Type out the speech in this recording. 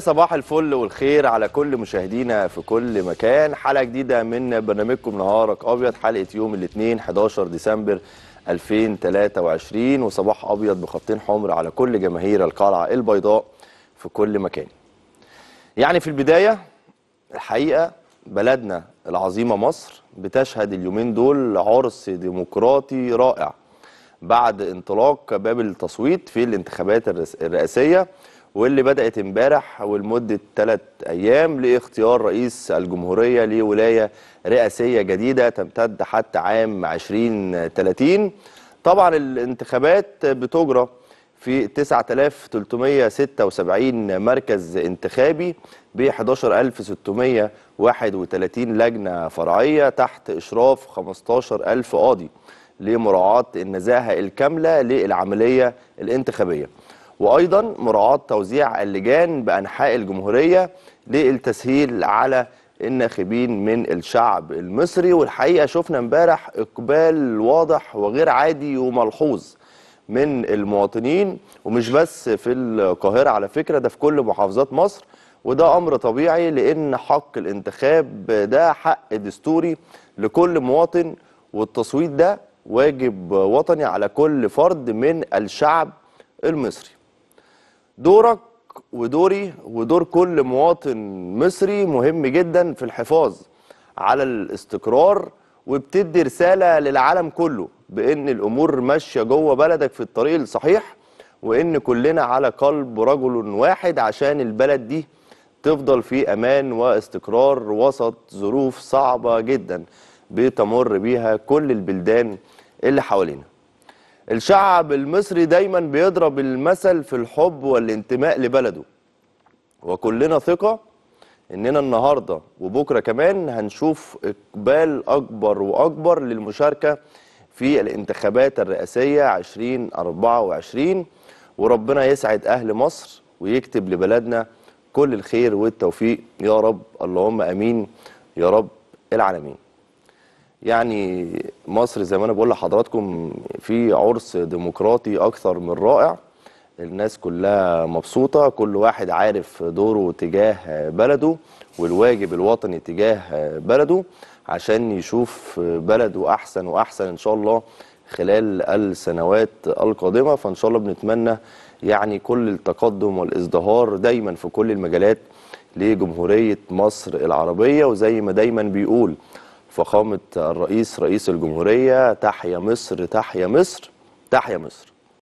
صباح الفل والخير على كل مشاهدينا في كل مكان حلقه جديده من برنامجكم نهارك ابيض حلقه يوم الاثنين 11 ديسمبر 2023 وصباح ابيض بخطين حمر على كل جماهير القلعه البيضاء في كل مكان يعني في البدايه الحقيقه بلدنا العظيمه مصر بتشهد اليومين دول عرس ديمقراطي رائع بعد انطلاق باب التصويت في الانتخابات الرئاسيه واللي بدأت امبارح ولمدة ثلاث أيام لاختيار رئيس الجمهورية لولاية رئاسية جديدة تمتد حتى عام 2030 طبعا الانتخابات بتجرى في 9376 مركز انتخابي ب 11631 لجنة فرعية تحت إشراف 15000 قاضي لمراعاة النزاهة الكاملة للعملية الانتخابية وايضا مراعاه توزيع اللجان بانحاء الجمهوريه للتسهيل على الناخبين من الشعب المصري والحقيقه شفنا امبارح اقبال واضح وغير عادي وملحوظ من المواطنين ومش بس في القاهره على فكره ده في كل محافظات مصر وده امر طبيعي لان حق الانتخاب ده حق دستوري لكل مواطن والتصويت ده واجب وطني على كل فرد من الشعب المصري دورك ودوري ودور كل مواطن مصري مهم جدا في الحفاظ على الاستقرار وبتدي رسالة للعالم كله بأن الأمور ماشية جوه بلدك في الطريق الصحيح وأن كلنا على قلب رجل واحد عشان البلد دي تفضل في أمان واستقرار وسط ظروف صعبة جدا بتمر بيها كل البلدان اللي حوالينا الشعب المصري دايما بيضرب المثل في الحب والانتماء لبلده وكلنا ثقة اننا النهاردة وبكرة كمان هنشوف اقبال اكبر واكبر للمشاركة في الانتخابات الرئاسية 2024 وربنا يسعد اهل مصر ويكتب لبلدنا كل الخير والتوفيق يا رب اللهم امين يا رب العالمين يعني مصر زي ما انا بقول لحضراتكم في عرس ديمقراطي اكثر من رائع الناس كلها مبسوطة كل واحد عارف دوره تجاه بلده والواجب الوطني تجاه بلده عشان يشوف بلده أحسن وأحسن إن شاء الله خلال السنوات القادمة فإن شاء الله بنتمنى يعني كل التقدم والازدهار دايما في كل المجالات لجمهورية مصر العربية وزي ما دايما بيقول فخامة الرئيس رئيس الجمهورية تحيا مصر تحيا مصر تحيا مصر